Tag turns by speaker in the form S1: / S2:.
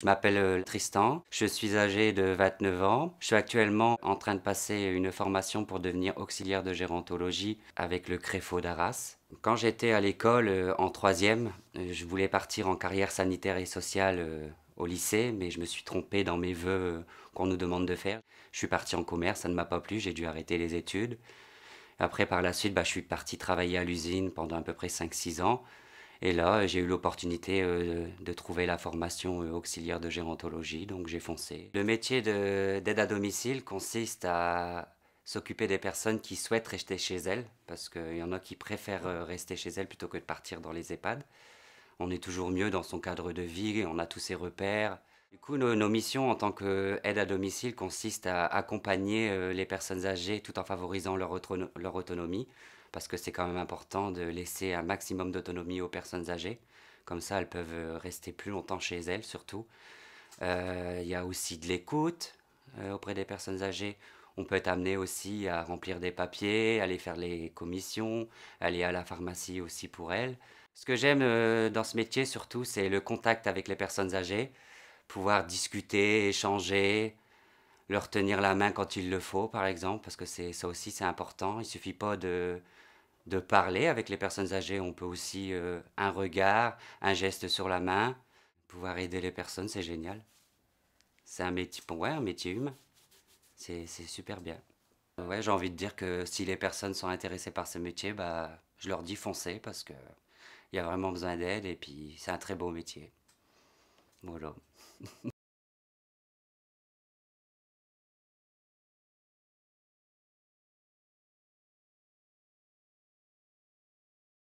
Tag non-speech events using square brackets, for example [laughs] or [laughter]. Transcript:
S1: Je m'appelle euh, Tristan, je suis âgé de 29 ans. Je suis actuellement en train de passer une formation pour devenir auxiliaire de gérontologie avec le CREFO d'Arras. Quand j'étais à l'école euh, en troisième, euh, je voulais partir en carrière sanitaire et sociale au lycée, mais je me suis trompé dans mes vœux qu'on nous demande de faire. Je suis parti en commerce, ça ne m'a pas plu, j'ai dû arrêter les études. Après, par la suite, bah, je suis parti travailler à l'usine pendant à peu près 5-6 ans. Et là, euh, j'ai eu l'opportunité euh, de trouver la formation euh, auxiliaire de gérontologie, donc j'ai foncé. Le métier d'aide à domicile consiste à s'occuper des personnes qui souhaitent rester chez elles, parce qu'il y en a qui préfèrent rester chez elles plutôt que de partir dans les EHPAD. On est toujours mieux dans son cadre de vie, on a tous ses repères. Du coup, nos, nos missions en tant qu'aide à domicile consistent à accompagner les personnes âgées tout en favorisant leur, autonomie, parce que c'est quand même important de laisser un maximum d'autonomie aux personnes âgées. Comme ça, elles peuvent euh, rester plus longtemps chez elles, surtout. Euh, il y a aussi de l'écoute euh, auprès des personnes âgées. On peut être amené aussi à remplir des papiers, aller faire les commissions, aller à la pharmacie aussi pour elles. Ce que j'aime dans ce métier surtout, c'est le contact avec les personnes âgées, pouvoir discuter, échanger, leur tenir la main quand il le faut, par exemple, parce que c'est ça aussi c'est important. Il suffit pas de, de parler avec les personnes âgées, on peut aussi euh, un regard, un geste sur la main, pouvoir aider les personnes, c'est génial. C'est un métier, ouais, un métier humain, c'est super bien. Ouais, j'ai envie de dire que si les personnes sont intéressées par ce métier, bah, je leur dis foncez parce que il y a vraiment besoin d'aide et puis c'est un très beau métier. Voilà. [laughs]